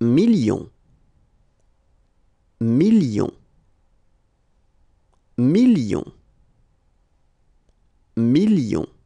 million million million million